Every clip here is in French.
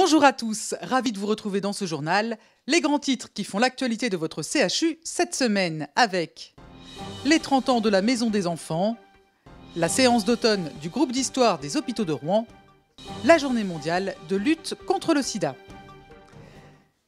Bonjour à tous, ravi de vous retrouver dans ce journal. Les grands titres qui font l'actualité de votre CHU cette semaine avec les 30 ans de la Maison des Enfants, la séance d'automne du groupe d'histoire des hôpitaux de Rouen, la journée mondiale de lutte contre le sida.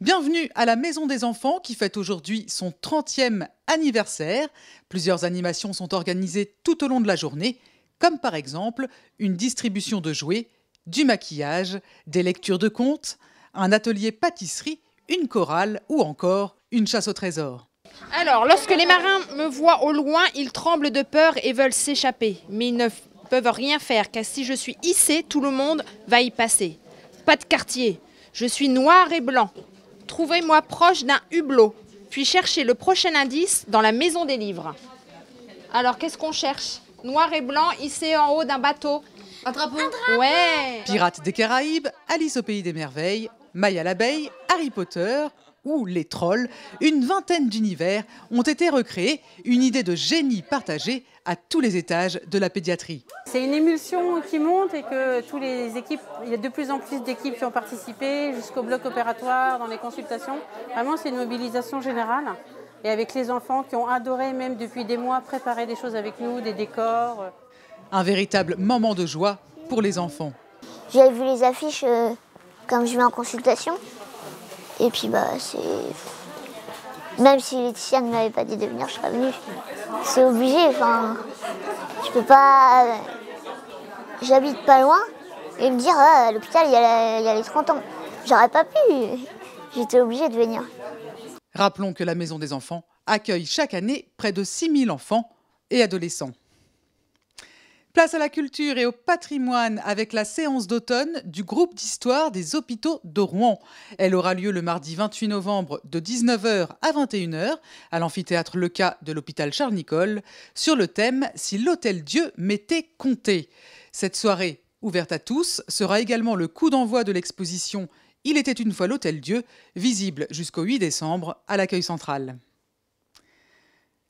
Bienvenue à la Maison des Enfants qui fête aujourd'hui son 30e anniversaire. Plusieurs animations sont organisées tout au long de la journée, comme par exemple une distribution de jouets du maquillage, des lectures de contes, un atelier pâtisserie, une chorale ou encore une chasse au trésor. Alors, lorsque les marins me voient au loin, ils tremblent de peur et veulent s'échapper. Mais ils ne peuvent rien faire, car si je suis hissé, tout le monde va y passer. Pas de quartier. Je suis noir et blanc. Trouvez-moi proche d'un hublot, puis cherchez le prochain indice dans la maison des livres. Alors, qu'est-ce qu'on cherche Noir et blanc, hissé en haut d'un bateau. Un Ouais. Pirates des Caraïbes, Alice au pays des merveilles, Maya l'abeille, Harry Potter ou les trolls, une vingtaine d'univers ont été recréés, une idée de génie partagée à tous les étages de la pédiatrie. C'est une émulsion qui monte et que toutes les équipes, il y a de plus en plus d'équipes qui ont participé jusqu'au bloc opératoire, dans les consultations. Vraiment, c'est une mobilisation générale et avec les enfants qui ont adoré même depuis des mois préparer des choses avec nous, des décors. Un véritable moment de joie pour les enfants. J'avais vu les affiches euh, quand je vais en consultation. Et puis bah c'est. Même si Laetitia ne m'avait pas dit de venir, je serais venue. C'est obligé, enfin. Je peux pas. Euh, j'habite pas loin et me dire ah, à l'hôpital il y, a les 30 ans. J'aurais pas pu. J'étais obligée de venir. Rappelons que la Maison des enfants accueille chaque année près de 6000 enfants et adolescents. Place à la culture et au patrimoine avec la séance d'automne du groupe d'histoire des hôpitaux de Rouen. Elle aura lieu le mardi 28 novembre de 19h à 21h à l'amphithéâtre Le Cas de l'hôpital Charles-Nicolle sur le thème Si l'Hôtel Dieu m'était compté. Cette soirée, ouverte à tous, sera également le coup d'envoi de l'exposition Il était une fois l'Hôtel Dieu, visible jusqu'au 8 décembre à l'accueil central.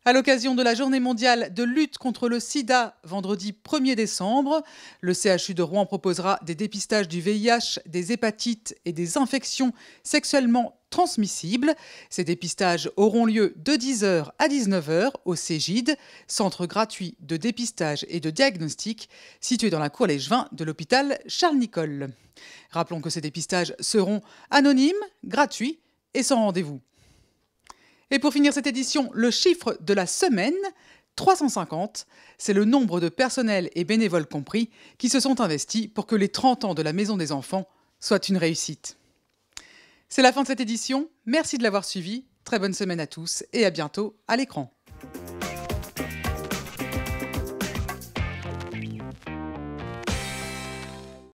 À l'occasion de la journée mondiale de lutte contre le sida, vendredi 1er décembre, le CHU de Rouen proposera des dépistages du VIH, des hépatites et des infections sexuellement transmissibles. Ces dépistages auront lieu de 10h à 19h au Cégide, centre gratuit de dépistage et de diagnostic, situé dans la cour Légevin de l'hôpital Charles-Nicolle. Rappelons que ces dépistages seront anonymes, gratuits et sans rendez-vous. Et pour finir cette édition, le chiffre de la semaine, 350, c'est le nombre de personnels et bénévoles compris qui se sont investis pour que les 30 ans de la Maison des Enfants soient une réussite. C'est la fin de cette édition, merci de l'avoir suivi, très bonne semaine à tous et à bientôt à l'écran.